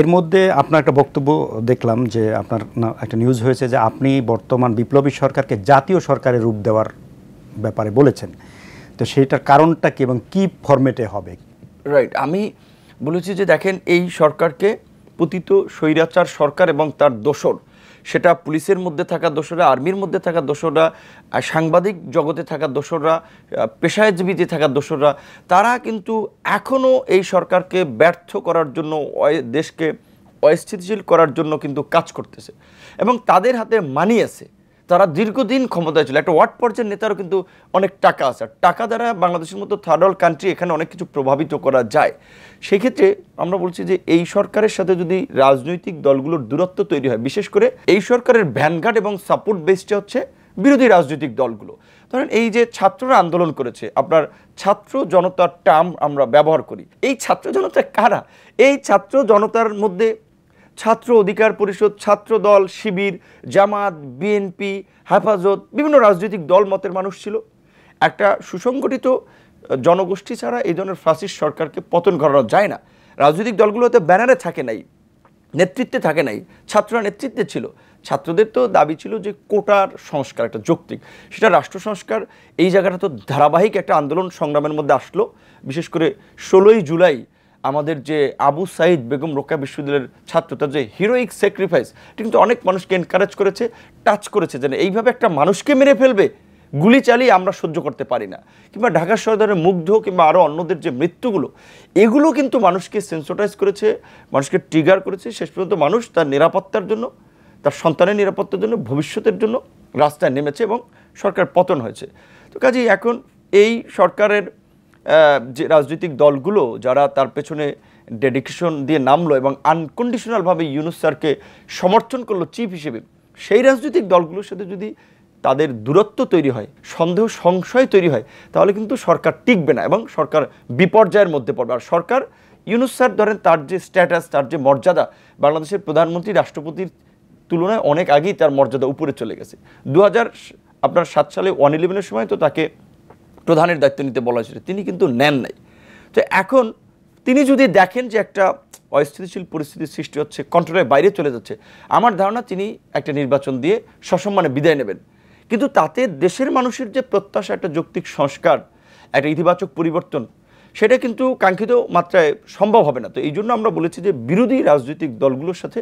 এর মধ্যে আপনার একটা বক্তব্য দেখলাম যে আপনার একটা নিউজ হয়েছে যে আপনি বর্তমান বিপ্লবী সরকারকে জাতীয় সরকারের রূপ দেওয়ার ব্যাপারে বলেছেন তো সেইটার কারণটা কি এবং কি ফর্মেটে হবে রাইট আমি বলেছি যে দেখেন এই সরকারকে পতিত স্বৈরাচার সরকার এবং তার দোসর সেটা পুলিশের মধ্যে থাকা দোষরা আর্মির মধ্যে থাকা দোষরা সাংবাদিক জগতে থাকা দোষরা পেশাজীবীতে থাকা দোষরা তারা কিন্তু এখনও এই সরকারকে ব্যর্থ করার জন্য দেশকে অস্থিতিশীল করার জন্য কিন্তু কাজ করতেছে এবং তাদের হাতে মানি আছে তারা দীর্ঘদিন ক্ষমতায় ছিল একটা ওয়ার্ড পর্যায়ের নেতারও কিন্তু অনেক টাকা আছে টাকা দ্বারা বাংলাদেশের মতো থার্ড ওয়ার্ল্ড কান্ট্রি এখানে অনেক কিছু প্রভাবিত করা যায় সেক্ষেত্রে আমরা বলছি যে এই সরকারের সাথে যদি রাজনৈতিক দলগুলোর দূরত্ব তৈরি হয় বিশেষ করে এই সরকারের ভ্যানঘাট এবং সাপোর্ট বেসটা হচ্ছে বিরোধী রাজনৈতিক দলগুলো ধরেন এই যে ছাত্ররা আন্দোলন করেছে আপনার ছাত্র জনতার টার্ম আমরা ব্যবহার করি এই ছাত্র জনতা কারা এই ছাত্র জনতার মধ্যে ছাত্র অধিকার পরিষদ ছাত্র দল শিবির জামাত বিএনপি হেফাজত বিভিন্ন রাজনৈতিক দল মতের মানুষ ছিল একটা সুসংগঠিত জনগোষ্ঠী ছাড়া এই ধরনের ফাঁসিস সরকারকে পতন করানো যায় না রাজনৈতিক দলগুলোতে ব্যানারে থাকে নাই নেতৃত্বে থাকে নাই ছাত্ররা নেতৃত্বে ছিল ছাত্রদের তো দাবি ছিল যে কোটার সংস্কার একটা যৌক্তিক সেটা রাষ্ট্র সংস্কার এই জায়গাটা তো ধারাবাহিক একটা আন্দোলন সংগ্রামের মধ্যে আসলো বিশেষ করে ষোলোই জুলাই আমাদের যে আবু সাইদ বেগম রোকা বিশ্ববিদ্যালয়ের ছাত্র তার যে হিরোইক স্যাক্রিফাইস এটা কিন্তু অনেক মানুষকে এনকারেজ করেছে টাচ করেছে যেন এইভাবে একটা মানুষকে মেরে ফেলবে গুলি চালিয়ে আমরা সহ্য করতে পারি না কিংবা ঢাকা শহরের মুগ্ধ কিংবা আরও অন্যদের যে মৃত্যুগুলো এগুলো কিন্তু মানুষকে সেন্সোটাইজ করেছে মানুষকে ট্রিগার করেছে শেষ পর্যন্ত মানুষ তার নিরাপত্তার জন্য তার সন্তানের নিরাপত্তার জন্য ভবিষ্যতের জন্য রাস্তায় নেমেছে এবং সরকার পতন হয়েছে তো কাজেই এখন এই সরকারের যে রাজনৈতিক দলগুলো যারা তার পেছনে ডেডিকেশন দিয়ে নামলো এবং আনকন্ডিশনালভাবে ইউনুস স্যারকে সমর্থন করলো চিফ হিসেবে সেই রাজনৈতিক দলগুলোর সাথে যদি তাদের দূরত্ব তৈরি হয় সন্দেহ সংশয় তৈরি হয় তাহলে কিন্তু সরকার টিকবে না এবং সরকার বিপর্যয়ের মধ্যে পড়বে আর সরকার ইউনুস স্যার ধরেন তার যে স্ট্যাটাস তার যে মর্যাদা বাংলাদেশের প্রধানমন্ত্রী রাষ্ট্রপতির তুলনায় অনেক আগেই তার মর্যাদা উপরে চলে গেছে দু আপনার সাত সালে ওয়ান ইলেভেনের সময় তো তাকে প্রধানের দায়িত্ব নিতে বলা হয়েছিল তিনি কিন্তু নেন নাই তো এখন তিনি যদি দেখেন যে একটা অস্থিতিশীল পরিস্থিতির সৃষ্টি হচ্ছে কন্ট্রোলের বাইরে চলে যাচ্ছে আমার ধারণা তিনি একটা নির্বাচন দিয়ে সসম্মানে বিদায় নেবেন কিন্তু তাতে দেশের মানুষের যে প্রত্যাশা একটা যৌক্তিক সংস্কার একটা ইতিবাচক পরিবর্তন সেটা কিন্তু কাঙ্ক্ষিত মাত্রায় সম্ভব হবে না তো এই জন্য আমরা বলেছি যে বিরোধী রাজনৈতিক দলগুলোর সাথে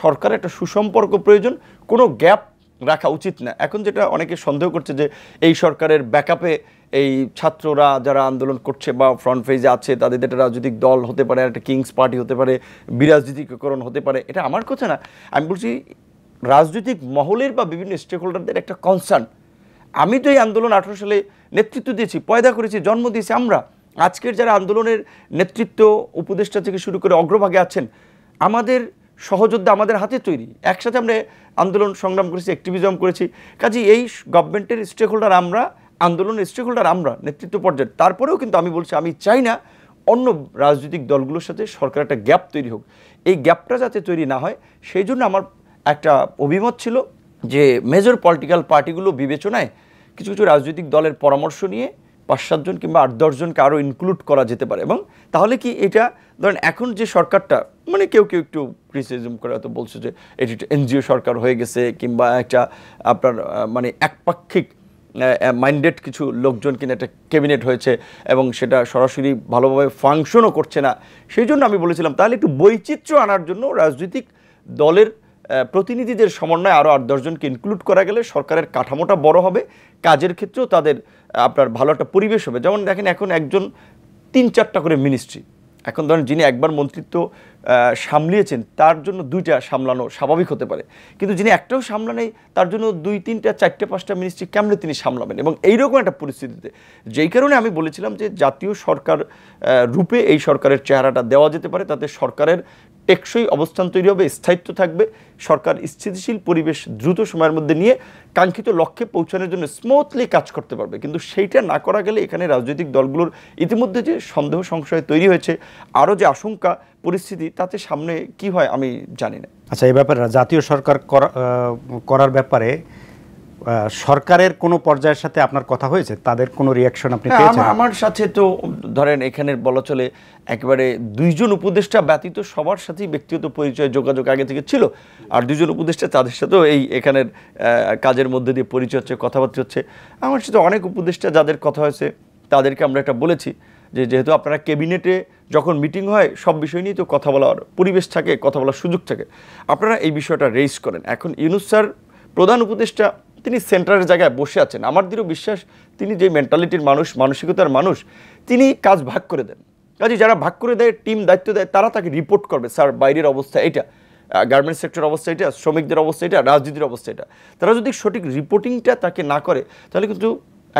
সরকার একটা সুসম্পর্ক প্রয়োজন কোনো গ্যাপ রাখা উচিত না এখন যেটা অনেকে সন্দেহ করছে যে এই সরকারের ব্যাকআপে এই ছাত্ররা যারা আন্দোলন করছে বা ফ্রন্ট ফেজে আছে তাদের একটা রাজনৈতিক দল হতে পারে একটা কিংস পার্টি হতে পারে বিরাজনীতিকরণ হতে পারে এটা আমার কথা না আমি বলছি রাজনৈতিক মহলের বা বিভিন্ন স্টেক হোল্ডারদের একটা কনসার্ন আমি তো এই আন্দোলন আঠারো সালে নেতৃত্ব দিয়েছি পয়দা করেছি জন্ম দিয়েছি আমরা আজকের যারা আন্দোলনের নেতৃত্ব উপদেষ্টা থেকে শুরু করে অগ্রভাগে আছেন আমাদের সহযোদ্ধা আমাদের হাতে তৈরি একসাথে আমরা আন্দোলন সংগ্রাম করেছি অ্যাক্টিভিজম করেছি কাজে এই গভর্নমেন্টের স্টেক হোল্ডার আমরা আন্দোলনের স্টেক হোল্ডার আমরা নেতৃত্ব পর্যায়ে তারপরেও কিন্তু আমি বলছি আমি চাই না অন্য রাজনৈতিক দলগুলোর সাথে সরকার একটা গ্যাপ তৈরি হোক এই গ্যাপটা যাতে তৈরি না হয় সেই জন্য আমার একটা অভিমত ছিল যে মেজর পলিটিক্যাল পার্টিগুলো বিবেচনায় কিছু কিছু রাজনৈতিক দলের পরামর্শ নিয়ে পাঁচ সাতজন কিংবা আট দশজনকে আরও ইনক্লুড করা যেতে পারে এবং তাহলে কি এটা ধরেন এখন যে সরকারটা মানে কেউ কেউ একটু ক্রিটিসিজম করে হয়তো বলছে যে এটি এনজিও সরকার হয়ে গেছে কিংবা একটা আপনার মানে একপাক্ষিক মাইন্ডেড কিছু লোকজন কিনা একটা ক্যাবিনেট হয়েছে এবং সেটা সরাসরি ভালোভাবে ফাংশনও করছে না সেই জন্য আমি বলেছিলাম তাহলে একটু বৈচিত্র্য আনার জন্য রাজনৈতিক দলের প্রতিনিধিদের সমন্বয়ে আরও আট দশজনকে ইনক্লুড করা গেলে সরকারের কাঠামোটা বড় হবে কাজের ক্ষেত্রেও তাদের আপনার ভালো একটা পরিবেশ হবে যেমন দেখেন এখন একজন তিন চারটা করে মিনিস্ট্রি এখন ধরেন যিনি একবার মন্ত্রিত্ব সামলিয়েছেন তার জন্য দুইটা সামলানো স্বাভাবিক হতে পারে কিন্তু যিনি একটাও নেই তার জন্য দুই তিনটা চারটে পাঁচটা মিনিস্ট্রি কেমনে তিনি সামলাবেন এবং এইরকম একটা পরিস্থিতিতে যেই কারণে আমি বলেছিলাম যে জাতীয় সরকার রূপে এই সরকারের চেহারাটা দেওয়া যেতে পারে তাতে সরকারের টেকসই অবস্থান তৈরি হবে স্থায়িত্ব থাকবে সরকার স্থিতিশীল পরিবেশ দ্রুত সময়ের মধ্যে নিয়ে কাঙ্ক্ষিত লক্ষ্যে পৌঁছানোর জন্য স্মুথলি কাজ করতে পারবে কিন্তু সেইটা না করা গেলে এখানে রাজনৈতিক দলগুলোর ইতিমধ্যে যে সন্দেহ সংশয় তৈরি হয়েছে আরও যে আশঙ্কা পরিস্থিতি তাতে সামনে কি হয় আমি জানি না আচ্ছা এই ব্যাপারে জাতীয় সরকার করার ব্যাপারে সরকারের কোনো পর্যায়ের সাথে আপনার কথা হয়েছে তাদের কোনো রিয়াকশন আপনি হ্যাঁ, পেয়েছেন আমার সাথে তো ধরেন এখানে বলা চলে একেবারে দুইজন উপদেষ্টা ব্যতীত সবার সাথেই ব্যক্তিগত পরিচয় যোগাযোগ আগে থেকে ছিল আর দুজন উপদেষ্টা তাদের সাথেও এই এখানের কাজের মধ্যে দিয়ে পরিচয় হচ্ছে কথাবার্তা হচ্ছে আমার সাথে অনেক উপদেষ্টা যাদের কথা হয়েছে তাদেরকে আমরা এটা বলেছি যে যেহেতু আপনারা ক্যাবিনেটে যখন মিটিং হয় সব বিষয় নিয়ে তো কথা বলার পরিবেশ থাকে কথা বলার সুযোগ থাকে আপনারা এই বিষয়টা রেজ করেন এখন ইউনুস স্যার প্রধান উপদেষ্টা তিনি সেন্টারের জায়গায় বসে আছেন আমার দৃঢ় বিশ্বাস তিনি যে মেন্টালিটির মানুষ মানসিকতার মানুষ তিনি কাজ ভাগ করে দেন কাজে যারা ভাগ করে দেয় টিম দায়িত্ব দেয় তারা তাকে রিপোর্ট করবে স্যার বাইরের অবস্থা এটা গার্মেন্টস সেক্টর অবস্থা এটা শ্রমিকদের অবস্থা এটা রাজনীতির অবস্থা এটা তারা যদি সঠিক রিপোর্টিংটা তাকে না করে তাহলে কিন্তু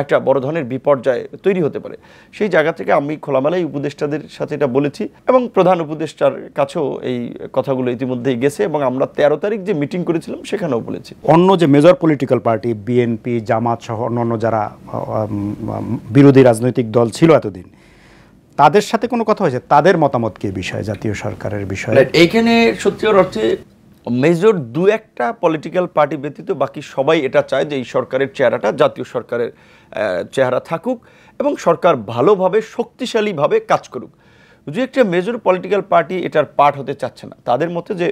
একটা বড় ধরনের বিপর্যয় তৈরি হতে পারে সেই জায়গা থেকে আমি খোলামেলায় উপদেষ্টাদের সাথে এটা বলেছি এবং প্রধান উপদেষ্টার কাছেও এই কথাগুলো ইতিমধ্যেই গেছে এবং আমরা তেরো তারিখ যে মিটিং করেছিলাম সেখানেও বলেছি অন্য যে major political party BNP Jamaat সহ অন্য যারা বিরোধী রাজনৈতিক দল ছিল এতদিন তাদের সাথে কোনো কথা হয়েছে তাদের মতামত কি বিষয়ে জাতীয় সরকারের বিষয়ে এইখানে সত্যি অর্থে মেজর দু একটা পলিটিক্যাল পার্টি ব্যতীত বাকি সবাই এটা চায় যে এই সরকারের চেহারাটা জাতীয় সরকারের চেহারা থাকুক এবং সরকার ভালোভাবে শক্তিশালীভাবে কাজ করুক দু একটা মেজর পলিটিক্যাল পার্টি এটার পার্ট হতে চাচ্ছে না তাদের মতে যে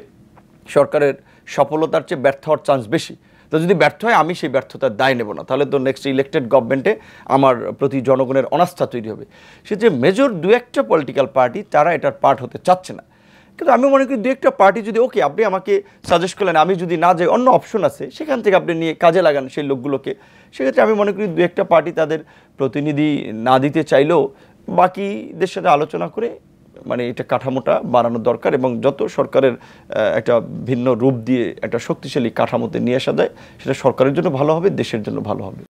সরকারের সফলতার চেয়ে ব্যর্থ হওয়ার চান্স বেশি তো যদি ব্যর্থ হয় আমি সেই ব্যর্থতার দায় নেব না তাহলে তো নেক্সট ইলেকটেড গভর্নমেন্টে আমার প্রতি জনগণের অনাস্থা তৈরি হবে সে যে মেজর দু একটা পলিটিক্যাল পার্টি তারা এটার পার্ট হতে চাচ্ছে না কিন্তু আমি মনে করি দু একটা পার্টি যদি ওকে আপনি আমাকে সাজেস্ট করলেন আমি যদি না যাই অন্য অপশন আছে সেখান থেকে আপনি নিয়ে কাজে লাগান সেই লোকগুলোকে সেক্ষেত্রে আমি মনে করি দু একটা পার্টি তাদের প্রতিনিধি না দিতে চাইলেও বাকিদের সাথে আলোচনা করে মানে এটা কাঠামোটা বানানো দরকার এবং যত সরকারের একটা ভিন্ন রূপ দিয়ে একটা শক্তিশালী কাঠামোতে নিয়ে আসা যায় সেটা সরকারের জন্য ভালো হবে দেশের জন্য ভালো হবে